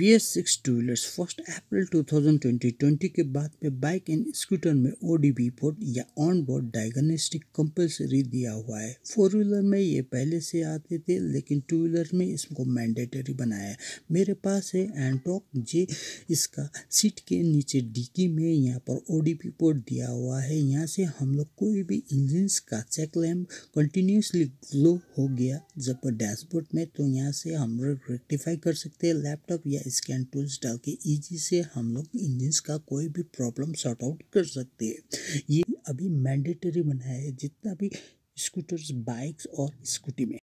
B S six two wheelers first April 2020 के बाद में बाइक एंड स्कूटर में ओ डी बी या ऑन बोर्ड डायग्नोस्टिक कंपलसरी दिया हुआ है फोर व्हीलर में ये पहले से आते थे लेकिन टू व्हीलर में इसको मैंडेटरी बनाया है मेरे पास है एंटॉक जे इसका सीट के नीचे डिकी में यहाँ पर ओ डी दिया हुआ है यहाँ से हम लोग कोई भी इंजिन का चेक लैम्प कंटिन्यूसली ग्लो हो गया जब डैशबोर्ड में तो यहाँ से हम लोग रेक्टिफाई कर सकते हैं लैपटॉप या स्कैन टूल्स डाल के ईजी से हम लोग इंजिन का कोई भी प्रॉब्लम सॉर्ट आउट कर सकते हैं ये अभी मैंडेटरी बनाया है जितना भी स्कूटर्स बाइक्स और स्कूटी में